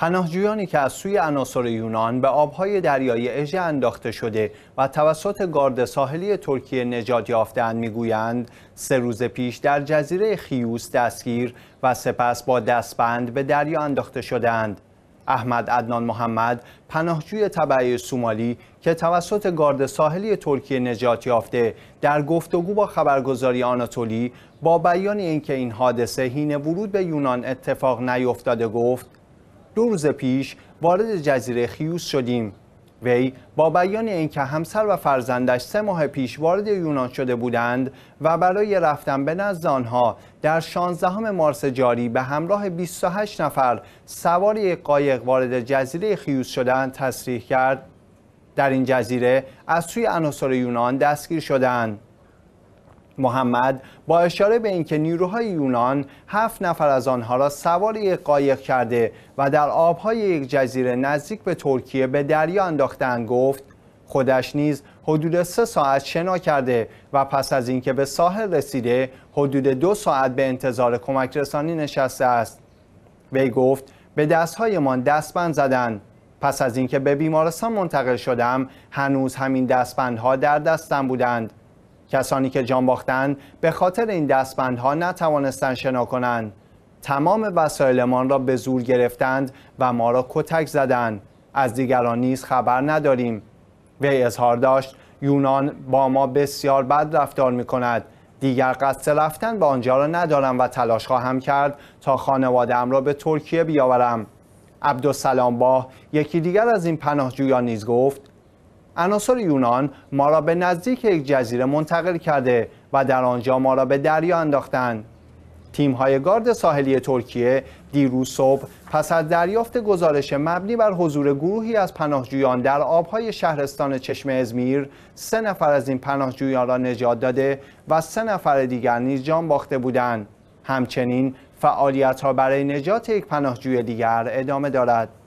پناهجویانی که از سوی عناصر یونان به آبهای دریایی اژه انداخته شده و توسط گارد ساحلی ترکیه نجات یافتند میگویند سه روز پیش در جزیره خیوس دستگیر و سپس با دستبند به دریا انداخته شدند احمد عدنان محمد پناهجوی طبعی سومالی که توسط گارد ساحلی ترکیه نجات یافته در گفتگو با خبرگزاری آناتولی با بیان اینکه این حادثه هین ورود به یونان اتفاق نیفتاده گفت دو روز پیش وارد جزیره خیوس شدیم وی با بیان اینکه همسر و فرزندش سه ماه پیش وارد یونان شده بودند و برای رفتن به نزد آنها در 16 مارس جاری به همراه 28 نفر سوار یک قایق وارد جزیره خیوس شدند تصریح کرد در این جزیره از سوی عناصر یونان دستگیر شدند محمد با اشاره به اینکه نیروهای یونان هفت نفر از آنها را سوار یک قایق کرده و در آبهای یک جزیره نزدیک به ترکیه به دریا انداختن گفت خودش نیز حدود سه ساعت شنا کرده و پس از اینکه به ساحل رسیده حدود دو ساعت به انتظار کمک رسانی نشسته است وی گفت به دستهایمان دستبند زدند پس از اینکه به بیمارستان منتقل شدم هنوز همین دستبندها در دستم بودند کسانی که جان باختند به خاطر این دستبندها نتوانستند شنا کنند تمام وسایلمان را به زور گرفتند و ما را کتک زدند از دیگران نیز خبر نداریم وی اظهار داشت یونان با ما بسیار بد رفتار می کند دیگر قصد رفتن به آنجا را ندارم و تلاش خواهم کرد تا خانوادهام را به ترکیه بیاورم عبدالسلام باه یکی دیگر از این پناهجویان نیز گفت عناصر یونان ما را به نزدیک یک جزیره منتقل کرده و در آنجا ما را به دریا انداختند های گارد ساحلی ترکیه دیروز صبح پس از دریافت گزارش مبنی بر حضور گروهی از پناهجویان در آبهای شهرستان چشم ازمیر سه نفر از این پناهجویان را نجات داده و سه نفر دیگر نیز جان باخته بودند همچنین فعالیت ها برای نجات یک پناهجوی دیگر ادامه دارد